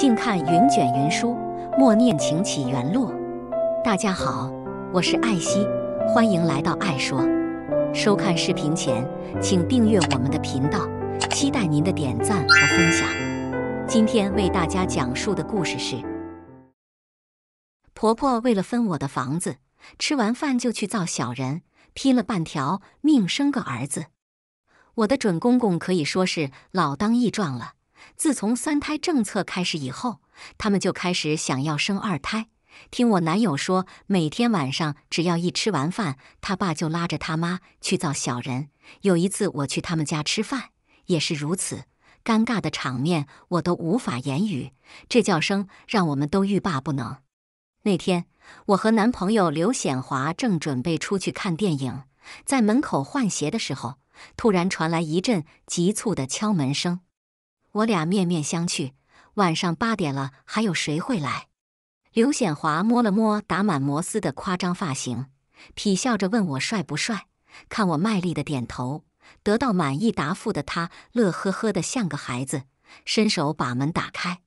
静看云卷云舒，默念情起缘落。大家好，我是艾希，欢迎来到爱说。收看视频前，请订阅我们的频道，期待您的点赞和分享。今天为大家讲述的故事是：婆婆为了分我的房子，吃完饭就去造小人，拼了半条命生个儿子。我的准公公可以说是老当益壮了。自从三胎政策开始以后，他们就开始想要生二胎。听我男友说，每天晚上只要一吃完饭，他爸就拉着他妈去造小人。有一次我去他们家吃饭，也是如此，尴尬的场面我都无法言语。这叫声让我们都欲罢不能。那天我和男朋友刘显华正准备出去看电影，在门口换鞋的时候，突然传来一阵急促的敲门声。我俩面面相觑，晚上八点了，还有谁会来？刘显华摸了摸打满摩斯的夸张发型，痞笑着问我帅不帅，看我卖力的点头，得到满意答复的他乐呵呵的像个孩子，伸手把门打开，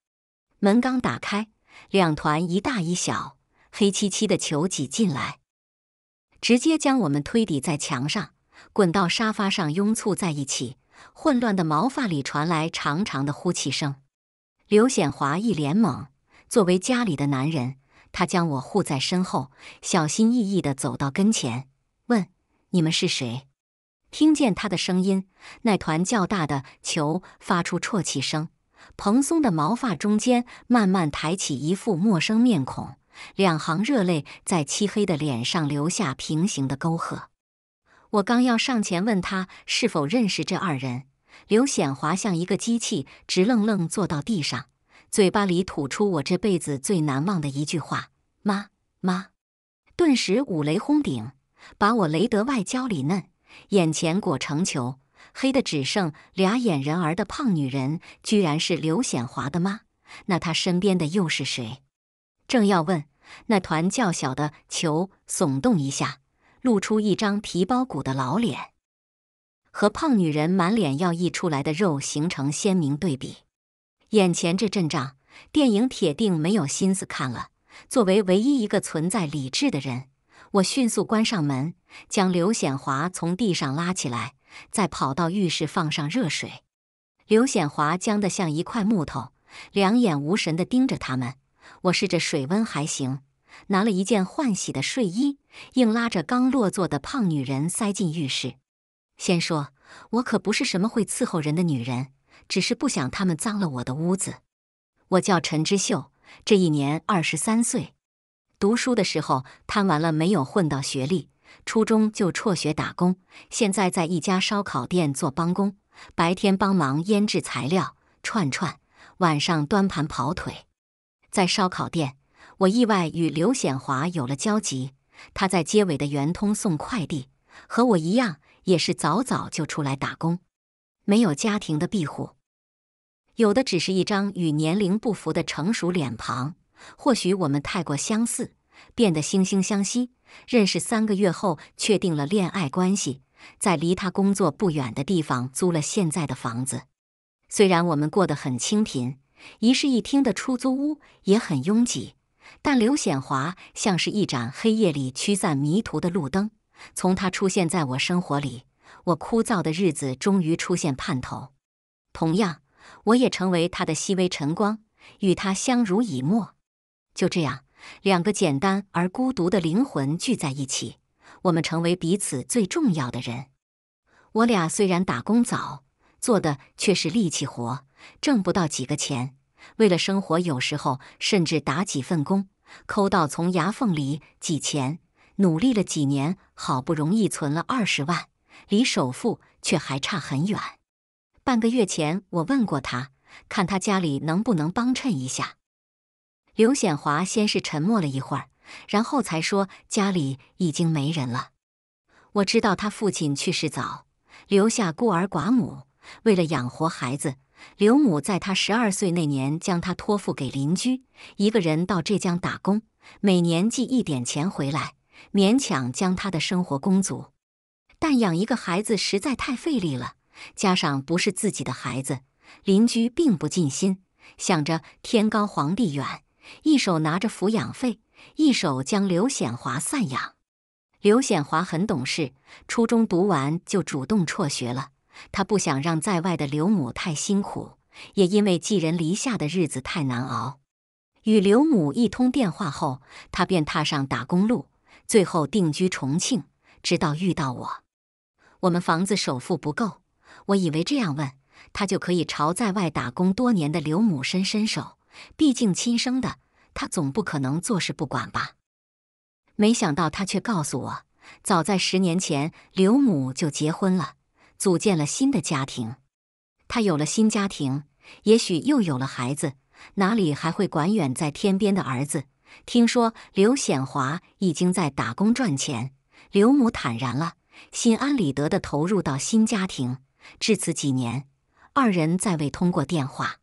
门刚打开，两团一大一小黑漆漆的球挤进来，直接将我们推抵在墙上，滚到沙发上拥簇在一起。混乱的毛发里传来长长的呼气声。刘显华一脸懵。作为家里的男人，他将我护在身后，小心翼翼地走到跟前，问：“你们是谁？”听见他的声音，那团较大的球发出啜泣声。蓬松的毛发中间慢慢抬起一副陌生面孔，两行热泪在漆黑的脸上留下平行的沟壑。我刚要上前问他是否认识这二人，刘显华像一个机器，直愣愣坐到地上，嘴巴里吐出我这辈子最难忘的一句话：“妈妈！”顿时五雷轰顶，把我雷得外焦里嫩，眼前裹成球、黑的只剩俩眼仁儿的胖女人，居然是刘显华的妈。那他身边的又是谁？正要问，那团较小的球耸动一下。露出一张皮包骨的老脸，和胖女人满脸要溢出来的肉形成鲜明对比。眼前这阵仗，电影铁定没有心思看了。作为唯一一个存在理智的人，我迅速关上门，将刘显华从地上拉起来，再跑到浴室放上热水。刘显华僵得像一块木头，两眼无神地盯着他们。我试着水温还行。拿了一件换洗的睡衣，硬拉着刚落座的胖女人塞进浴室。先说，我可不是什么会伺候人的女人，只是不想他们脏了我的屋子。我叫陈之秀，这一年二十三岁。读书的时候贪玩了，没有混到学历，初中就辍学打工。现在在一家烧烤店做帮工，白天帮忙腌制材料串串，晚上端盘跑腿。在烧烤店。我意外与刘显华有了交集，他在街尾的圆通送快递，和我一样也是早早就出来打工，没有家庭的庇护，有的只是一张与年龄不符的成熟脸庞。或许我们太过相似，变得惺惺相惜。认识三个月后，确定了恋爱关系，在离他工作不远的地方租了现在的房子。虽然我们过得很清贫，一室一厅的出租屋也很拥挤。但刘显华像是一盏黑夜里驱散迷途的路灯，从他出现在我生活里，我枯燥的日子终于出现盼头。同样，我也成为他的细微晨光，与他相濡以沫。就这样，两个简单而孤独的灵魂聚在一起，我们成为彼此最重要的人。我俩虽然打工早，做的却是力气活，挣不到几个钱。为了生活，有时候甚至打几份工，抠到从牙缝里挤钱。努力了几年，好不容易存了二十万，离首付却还差很远。半个月前，我问过他，看他家里能不能帮衬一下。刘显华先是沉默了一会儿，然后才说：“家里已经没人了。”我知道他父亲去世早，留下孤儿寡母，为了养活孩子。刘母在他十二岁那年将他托付给邻居，一个人到浙江打工，每年寄一点钱回来，勉强将他的生活供足。但养一个孩子实在太费力了，加上不是自己的孩子，邻居并不尽心，想着天高皇帝远，一手拿着抚养费，一手将刘显华散养。刘显华很懂事，初中读完就主动辍学了。他不想让在外的刘母太辛苦，也因为寄人篱下的日子太难熬。与刘母一通电话后，他便踏上打工路，最后定居重庆，直到遇到我。我们房子首付不够，我以为这样问他就可以朝在外打工多年的刘母伸伸手，毕竟亲生的，他总不可能坐视不管吧？没想到他却告诉我，早在十年前，刘母就结婚了。组建了新的家庭，他有了新家庭，也许又有了孩子，哪里还会管远在天边的儿子？听说刘显华已经在打工赚钱，刘母坦然了，心安理得地投入到新家庭。至此几年，二人再未通过电话。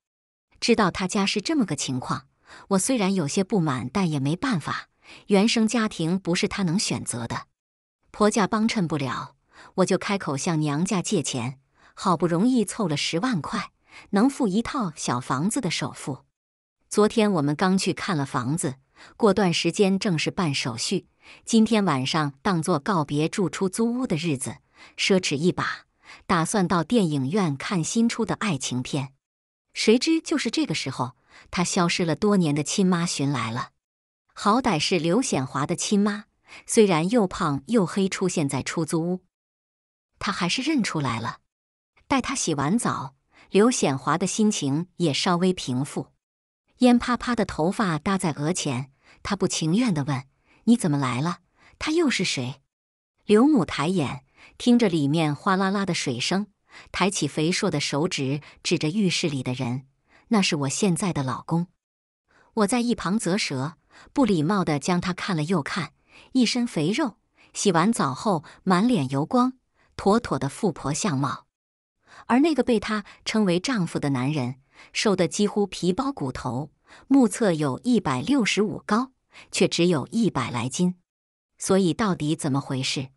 知道他家是这么个情况，我虽然有些不满，但也没办法，原生家庭不是他能选择的，婆家帮衬不了。我就开口向娘家借钱，好不容易凑了十万块，能付一套小房子的首付。昨天我们刚去看了房子，过段时间正式办手续。今天晚上当做告别住出租屋的日子，奢侈一把，打算到电影院看新出的爱情片。谁知就是这个时候，他消失了多年的亲妈寻来了。好歹是刘显华的亲妈，虽然又胖又黑，出现在出租屋。他还是认出来了。待他洗完澡，刘显华的心情也稍微平复。烟啪啪的头发搭在额前，他不情愿地问：“你怎么来了？他又是谁？”刘母抬眼，听着里面哗啦啦的水声，抬起肥硕的手指，指着浴室里的人：“那是我现在的老公。”我在一旁啧舌，不礼貌地将他看了又看，一身肥肉，洗完澡后满脸油光。妥妥的富婆相貌，而那个被她称为丈夫的男人，瘦得几乎皮包骨头，目测有一百六十五高，却只有一百来斤。所以到底怎么回事？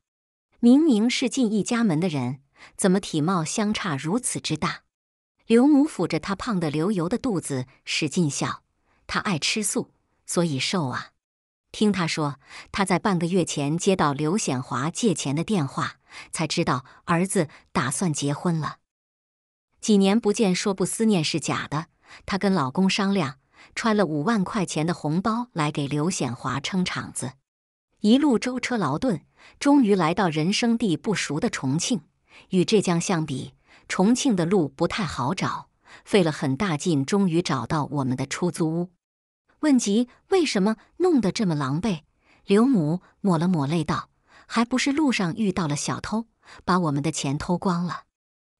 明明是进一家门的人，怎么体貌相差如此之大？刘母抚着她胖得流油的肚子，使劲笑。她爱吃素，所以瘦啊。听他说，他在半个月前接到刘显华借钱的电话。才知道儿子打算结婚了，几年不见，说不思念是假的。她跟老公商量，揣了五万块钱的红包来给刘显华撑场子。一路舟车劳顿，终于来到人生地不熟的重庆。与浙江相比，重庆的路不太好找，费了很大劲，终于找到我们的出租屋。问及为什么弄得这么狼狈，刘母抹了抹泪道。还不是路上遇到了小偷，把我们的钱偷光了。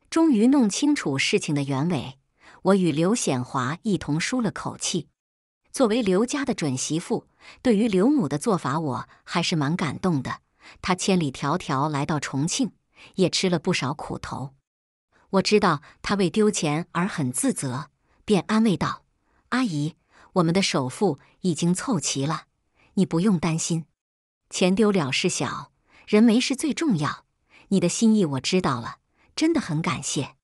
终于弄清楚事情的原委，我与刘显华一同舒了口气。作为刘家的准媳妇，对于刘母的做法，我还是蛮感动的。她千里迢迢来到重庆，也吃了不少苦头。我知道她为丢钱而很自责，便安慰道：“阿姨，我们的首付已经凑齐了，你不用担心。钱丢了事小。”人没事最重要，你的心意我知道了，真的很感谢。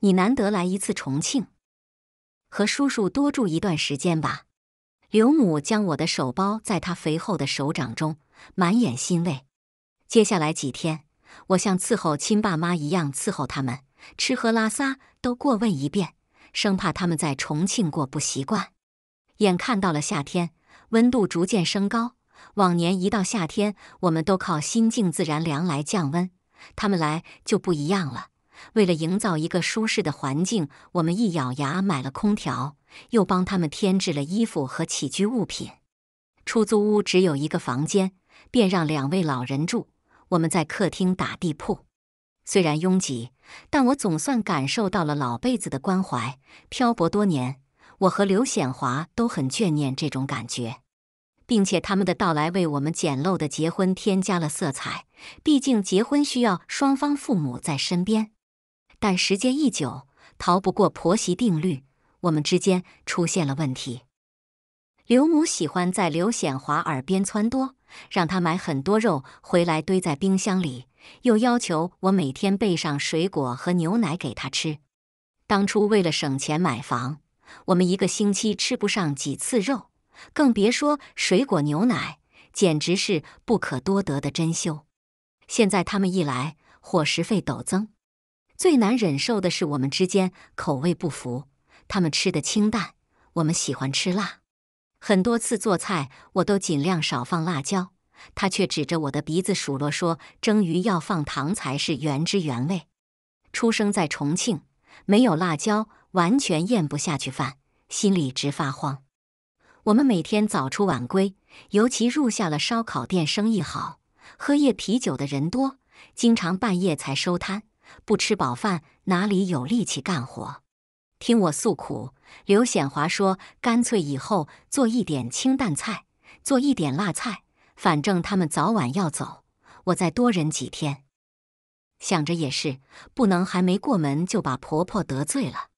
你难得来一次重庆，和叔叔多住一段时间吧。刘母将我的手包在他肥厚的手掌中，满眼欣慰。接下来几天，我像伺候亲爸妈一样伺候他们，吃喝拉撒都过问一遍，生怕他们在重庆过不习惯。眼看到了夏天，温度逐渐升高。往年一到夏天，我们都靠心静自然凉来降温。他们来就不一样了。为了营造一个舒适的环境，我们一咬牙买了空调，又帮他们添置了衣服和起居物品。出租屋只有一个房间，便让两位老人住。我们在客厅打地铺，虽然拥挤，但我总算感受到了老辈子的关怀。漂泊多年，我和刘显华都很眷念这种感觉。并且他们的到来为我们简陋的结婚添加了色彩。毕竟结婚需要双方父母在身边，但时间一久，逃不过婆媳定律，我们之间出现了问题。刘母喜欢在刘显华耳边撺掇，让他买很多肉回来堆在冰箱里，又要求我每天备上水果和牛奶给他吃。当初为了省钱买房，我们一个星期吃不上几次肉。更别说水果、牛奶，简直是不可多得的珍馐。现在他们一来，伙食费陡增。最难忍受的是我们之间口味不符。他们吃的清淡，我们喜欢吃辣。很多次做菜，我都尽量少放辣椒，他却指着我的鼻子数落说：“蒸鱼要放糖才是原汁原味。”出生在重庆，没有辣椒，完全咽不下去饭，心里直发慌。我们每天早出晚归，尤其入夏了，烧烤店生意好，喝夜啤酒的人多，经常半夜才收摊。不吃饱饭，哪里有力气干活？听我诉苦，刘显华说，干脆以后做一点清淡菜，做一点辣菜，反正他们早晚要走，我再多忍几天。想着也是，不能还没过门就把婆婆得罪了。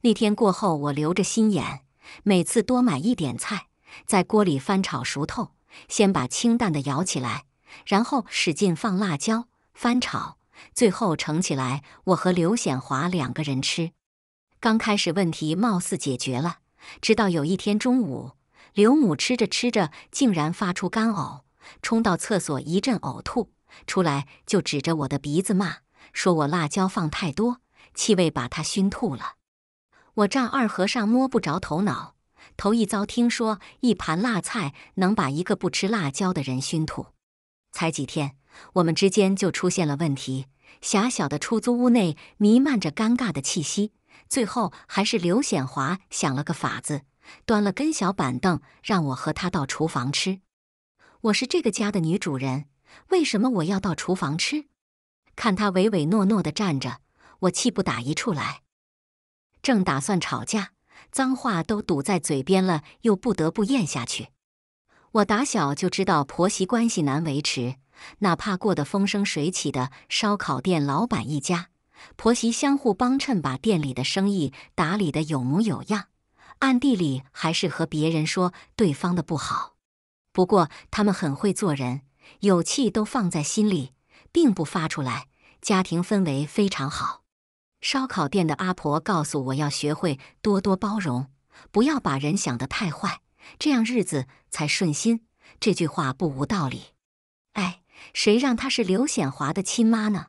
那天过后，我留着心眼。每次多买一点菜，在锅里翻炒熟透，先把清淡的舀起来，然后使劲放辣椒翻炒，最后盛起来。我和刘显华两个人吃。刚开始问题貌似解决了，直到有一天中午，刘母吃着吃着竟然发出干呕，冲到厕所一阵呕吐，出来就指着我的鼻子骂，说我辣椒放太多，气味把他熏吐了。我丈二和尚摸不着头脑，头一遭听说一盘辣菜能把一个不吃辣椒的人熏吐。才几天，我们之间就出现了问题，狭小的出租屋内弥漫着尴尬的气息。最后还是刘显华想了个法子，端了根小板凳让我和他到厨房吃。我是这个家的女主人，为什么我要到厨房吃？看他唯唯诺诺的站着，我气不打一处来。正打算吵架，脏话都堵在嘴边了，又不得不咽下去。我打小就知道婆媳关系难维持，哪怕过得风生水起的烧烤店老板一家，婆媳相互帮衬，把店里的生意打理的有模有样，暗地里还是和别人说对方的不好。不过他们很会做人，有气都放在心里，并不发出来，家庭氛围非常好。烧烤店的阿婆告诉我要学会多多包容，不要把人想得太坏，这样日子才顺心。这句话不无道理。哎，谁让她是刘显华的亲妈呢？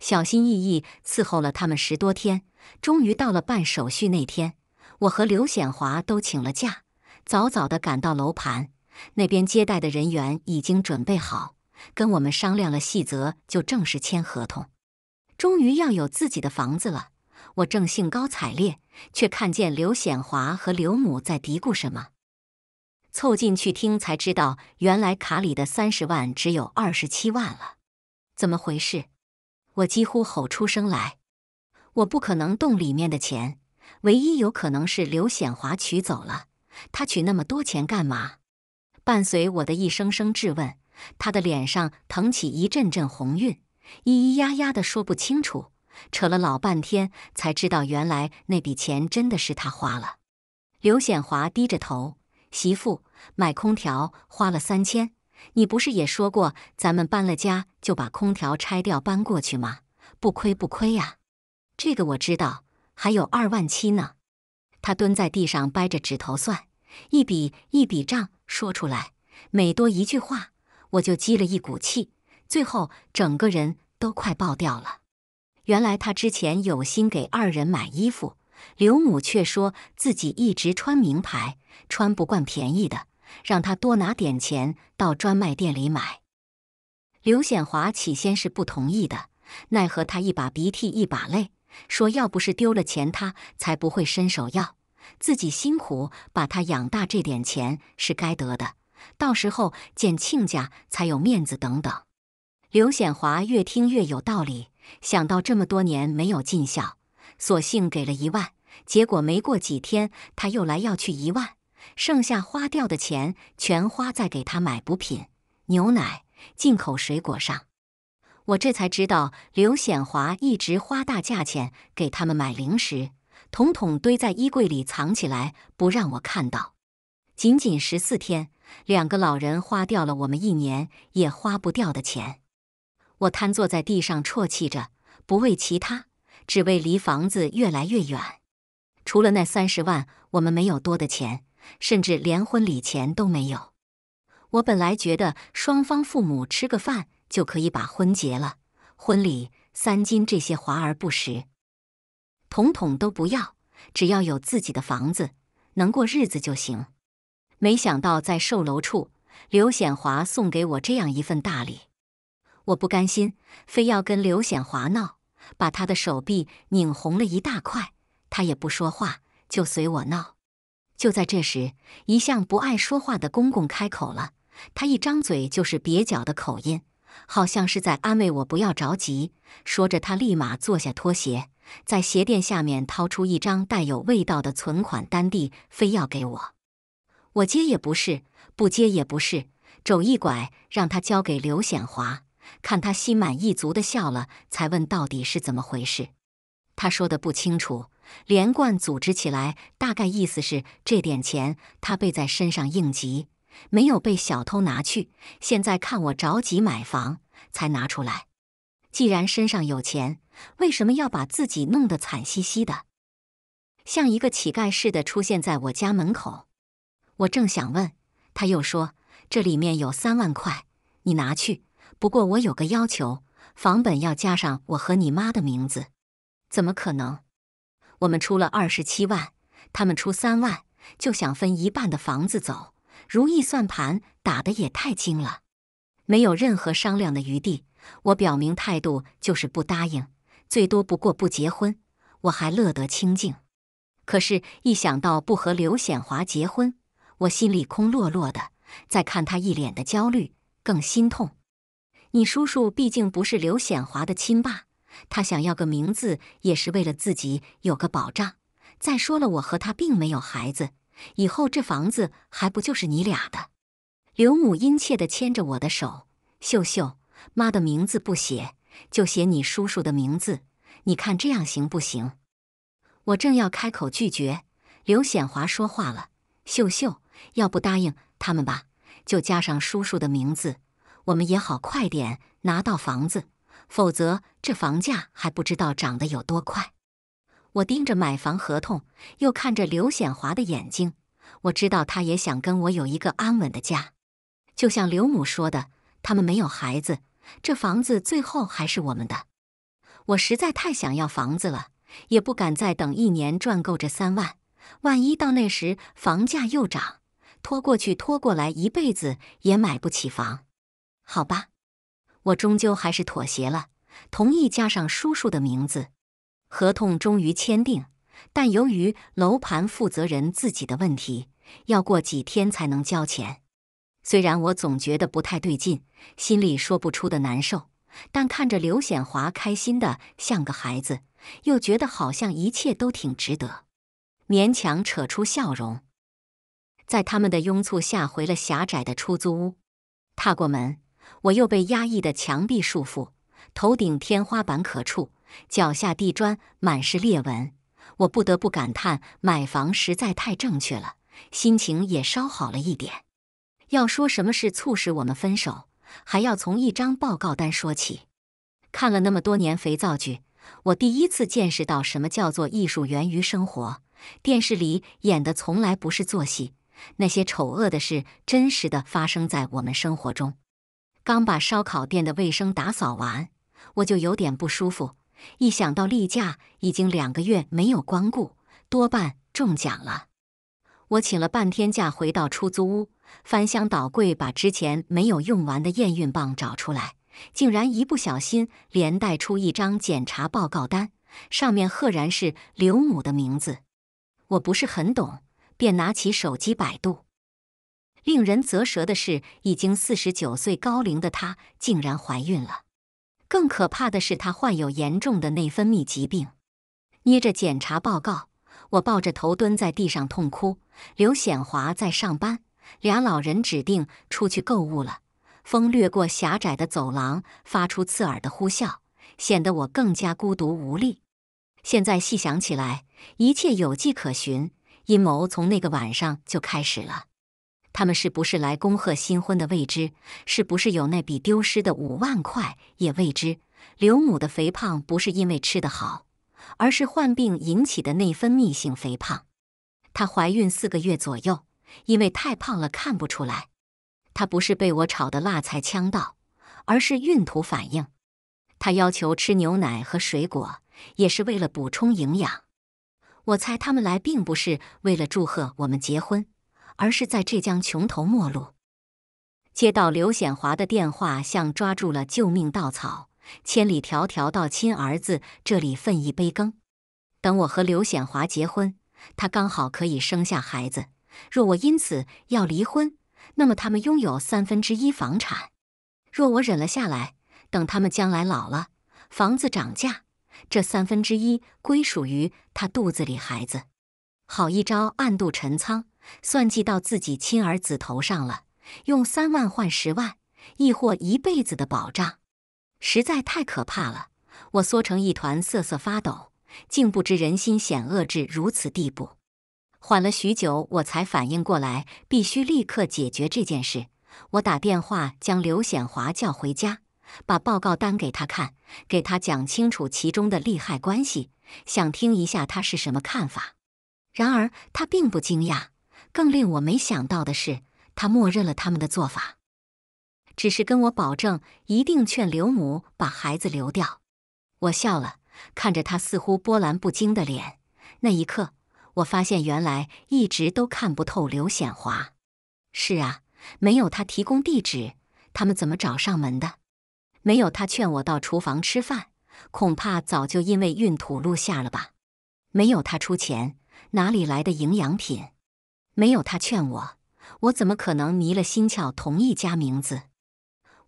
小心翼翼伺候了他们十多天，终于到了办手续那天。我和刘显华都请了假，早早的赶到楼盘那边，接待的人员已经准备好，跟我们商量了细则，就正式签合同。终于要有自己的房子了，我正兴高采烈，却看见刘显华和刘母在嘀咕什么。凑近去听，才知道原来卡里的三十万只有二十七万了。怎么回事？我几乎吼出声来。我不可能动里面的钱，唯一有可能是刘显华取走了。他取那么多钱干嘛？伴随我的一声声质问，他的脸上腾起一阵阵红晕。咿咿呀呀的说不清楚，扯了老半天，才知道原来那笔钱真的是他花了。刘显华低着头：“媳妇，买空调花了三千，你不是也说过咱们搬了家就把空调拆掉搬过去吗？不亏不亏呀。”这个我知道，还有二万七呢。他蹲在地上掰着指头算，一笔一笔账说出来，每多一句话，我就积了一股气。最后，整个人都快爆掉了。原来他之前有心给二人买衣服，刘母却说自己一直穿名牌，穿不惯便宜的，让他多拿点钱到专卖店里买。刘显华起先是不同意的，奈何他一把鼻涕一把泪，说要不是丢了钱，他才不会伸手要。自己辛苦把他养大，这点钱是该得的，到时候见亲家才有面子等等。刘显华越听越有道理，想到这么多年没有尽孝，索性给了一万。结果没过几天，他又来要去一万，剩下花掉的钱全花在给他买补品、牛奶、进口水果上。我这才知道，刘显华一直花大价钱给他们买零食，统统堆在衣柜里藏起来，不让我看到。仅仅十四天，两个老人花掉了我们一年也花不掉的钱。我瘫坐在地上啜泣着，不为其他，只为离房子越来越远。除了那三十万，我们没有多的钱，甚至连婚礼钱都没有。我本来觉得双方父母吃个饭就可以把婚结了，婚礼、三金这些华而不实，统统都不要，只要有自己的房子，能过日子就行。没想到在售楼处，刘显华送给我这样一份大礼。我不甘心，非要跟刘显华闹，把他的手臂拧红了一大块，他也不说话，就随我闹。就在这时，一向不爱说话的公公开口了，他一张嘴就是蹩脚的口音，好像是在安慰我不要着急。说着，他立马坐下脱鞋，在鞋垫下面掏出一张带有味道的存款单递，非要给我。我接也不是，不接也不是，肘一拐，让他交给刘显华。看他心满意足的笑了，才问到底是怎么回事。他说的不清楚，连贯组织起来，大概意思是：这点钱他背在身上应急，没有被小偷拿去。现在看我着急买房，才拿出来。既然身上有钱，为什么要把自己弄得惨兮兮的，像一个乞丐似的出现在我家门口？我正想问，他又说：“这里面有三万块，你拿去。”不过我有个要求，房本要加上我和你妈的名字。怎么可能？我们出了二十七万，他们出三万，就想分一半的房子走？如意算盘打得也太精了，没有任何商量的余地。我表明态度，就是不答应。最多不过不结婚，我还乐得清静。可是，一想到不和刘显华结婚，我心里空落落的。再看他一脸的焦虑，更心痛。你叔叔毕竟不是刘显华的亲爸，他想要个名字也是为了自己有个保障。再说了，我和他并没有孩子，以后这房子还不就是你俩的？刘母殷切地牵着我的手：“秀秀，妈的名字不写，就写你叔叔的名字，你看这样行不行？”我正要开口拒绝，刘显华说话了：“秀秀，要不答应他们吧，就加上叔叔的名字。”我们也好快点拿到房子，否则这房价还不知道涨得有多快。我盯着买房合同，又看着刘显华的眼睛，我知道他也想跟我有一个安稳的家。就像刘母说的，他们没有孩子，这房子最后还是我们的。我实在太想要房子了，也不敢再等一年赚够这三万。万一到那时房价又涨，拖过去拖过来，一辈子也买不起房。好吧，我终究还是妥协了，同意加上叔叔的名字，合同终于签订。但由于楼盘负责人自己的问题，要过几天才能交钱。虽然我总觉得不太对劲，心里说不出的难受，但看着刘显华开心的像个孩子，又觉得好像一切都挺值得，勉强扯出笑容。在他们的拥簇下，回了狭窄的出租屋，踏过门。我又被压抑的墙壁束缚，头顶天花板可触，脚下地砖满是裂纹。我不得不感叹，买房实在太正确了，心情也稍好了一点。要说什么是促使我们分手，还要从一张报告单说起。看了那么多年肥皂剧，我第一次见识到什么叫做艺术源于生活。电视里演的从来不是做戏，那些丑恶的事真实的发生在我们生活中。刚把烧烤店的卫生打扫完，我就有点不舒服。一想到例假已经两个月没有光顾，多半中奖了。我请了半天假，回到出租屋，翻箱倒柜把之前没有用完的验孕棒找出来，竟然一不小心连带出一张检查报告单，上面赫然是刘母的名字。我不是很懂，便拿起手机百度。令人啧舌的是，已经四十九岁高龄的她竟然怀孕了。更可怕的是，她患有严重的内分泌疾病。捏着检查报告，我抱着头蹲在地上痛哭。刘显华在上班，俩老人指定出去购物了。风掠过狭窄的走廊，发出刺耳的呼啸，显得我更加孤独无力。现在细想起来，一切有迹可循，阴谋从那个晚上就开始了。他们是不是来恭贺新婚的？未知，是不是有那笔丢失的五万块也未知。刘母的肥胖不是因为吃得好，而是患病引起的内分泌性肥胖。她怀孕四个月左右，因为太胖了看不出来。她不是被我炒的辣菜呛到，而是孕吐反应。她要求吃牛奶和水果，也是为了补充营养。我猜他们来并不是为了祝贺我们结婚。而是在浙江穷途末路，接到刘显华的电话，像抓住了救命稻草，千里迢迢到亲儿子这里分一杯羹。等我和刘显华结婚，他刚好可以生下孩子。若我因此要离婚，那么他们拥有三分之一房产；若我忍了下来，等他们将来老了，房子涨价，这三分之一归属于他肚子里孩子。好一招暗度陈仓，算计到自己亲儿子头上了。用三万换十万，亦或一辈子的保障，实在太可怕了。我缩成一团，瑟瑟发抖，竟不知人心险恶至如此地步。缓了许久，我才反应过来，必须立刻解决这件事。我打电话将刘显华叫回家，把报告单给他看，给他讲清楚其中的利害关系，想听一下他是什么看法。然而他并不惊讶，更令我没想到的是，他默认了他们的做法，只是跟我保证一定劝刘母把孩子留掉。我笑了，看着他似乎波澜不惊的脸，那一刻我发现原来一直都看不透刘显华。是啊，没有他提供地址，他们怎么找上门的？没有他劝我到厨房吃饭，恐怕早就因为孕吐露馅了吧？没有他出钱。哪里来的营养品？没有他劝我，我怎么可能迷了心窍同意加名字？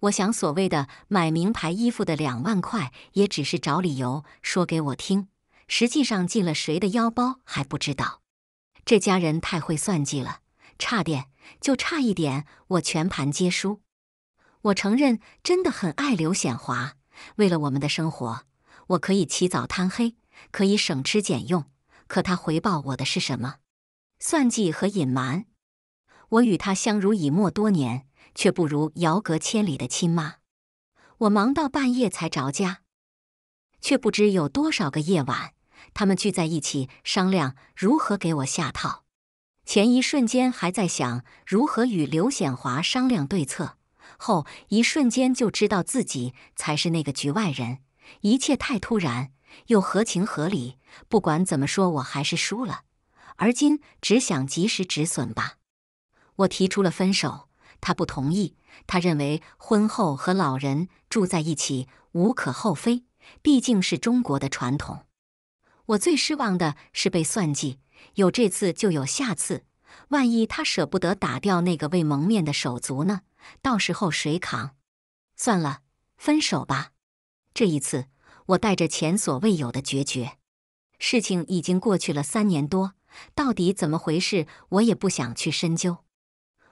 我想，所谓的买名牌衣服的两万块，也只是找理由说给我听，实际上进了谁的腰包还不知道。这家人太会算计了，差点就差一点，我全盘皆输。我承认，真的很爱刘显华。为了我们的生活，我可以起早贪黑，可以省吃俭用。可他回报我的是什么？算计和隐瞒。我与他相濡以沫多年，却不如遥隔千里的亲妈。我忙到半夜才着家，却不知有多少个夜晚，他们聚在一起商量如何给我下套。前一瞬间还在想如何与刘显华商量对策，后一瞬间就知道自己才是那个局外人。一切太突然。又合情合理。不管怎么说，我还是输了。而今只想及时止损吧。我提出了分手，他不同意。他认为婚后和老人住在一起无可厚非，毕竟是中国的传统。我最失望的是被算计，有这次就有下次。万一他舍不得打掉那个未蒙面的手足呢？到时候谁扛？算了，分手吧。这一次。我带着前所未有的决绝。事情已经过去了三年多，到底怎么回事，我也不想去深究。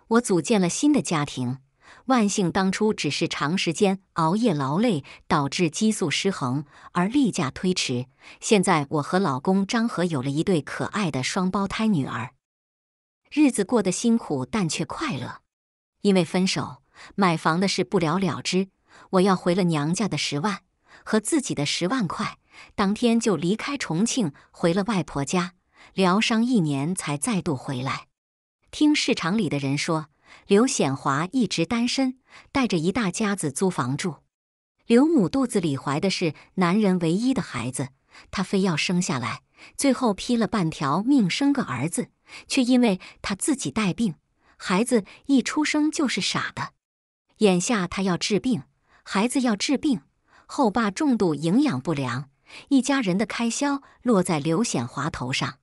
我组建了新的家庭，万幸当初只是长时间熬夜劳累导致激素失衡而例假推迟。现在我和老公张和有了一对可爱的双胞胎女儿，日子过得辛苦但却快乐。因为分手，买房的事不了了之。我要回了娘家的十万。和自己的十万块，当天就离开重庆，回了外婆家疗伤，一年才再度回来。听市场里的人说，刘显华一直单身，带着一大家子租房住。刘母肚子里怀的是男人唯一的孩子，她非要生下来，最后拼了半条命生个儿子，却因为她自己带病，孩子一出生就是傻的。眼下她要治病，孩子要治病。后爸重度营养不良，一家人的开销落在刘显华头上。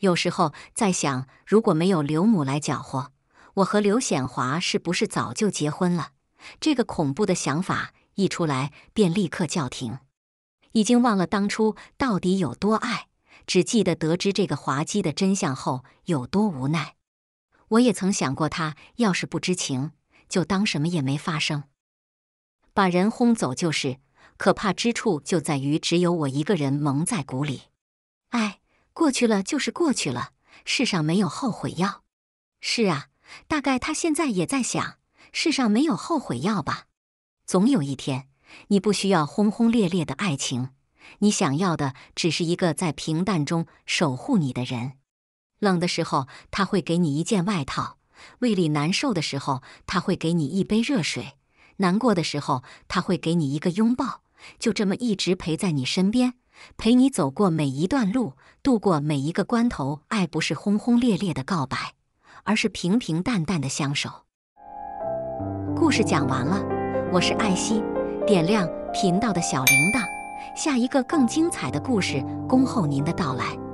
有时候在想，如果没有刘母来搅和，我和刘显华是不是早就结婚了？这个恐怖的想法一出来便立刻叫停。已经忘了当初到底有多爱，只记得得知这个滑稽的真相后有多无奈。我也曾想过，他要是不知情，就当什么也没发生，把人轰走就是。可怕之处就在于只有我一个人蒙在鼓里。哎，过去了就是过去了，世上没有后悔药。是啊，大概他现在也在想，世上没有后悔药吧。总有一天，你不需要轰轰烈烈的爱情，你想要的只是一个在平淡中守护你的人。冷的时候，他会给你一件外套；胃里难受的时候，他会给你一杯热水；难过的时候，他会给你一个拥抱。就这么一直陪在你身边，陪你走过每一段路，度过每一个关头。爱不是轰轰烈烈的告白，而是平平淡淡的相守。故事讲完了，我是艾希，点亮频道的小铃铛，下一个更精彩的故事恭候您的到来。